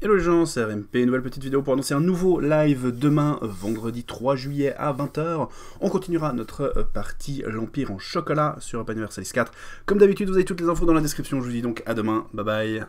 Hello les gens, c'est RMP, nouvelle petite vidéo pour annoncer un nouveau live demain, vendredi 3 juillet à 20h. On continuera notre euh, partie L'Empire en chocolat sur Open Universalis 4. Comme d'habitude, vous avez toutes les infos dans la description, je vous dis donc à demain, bye bye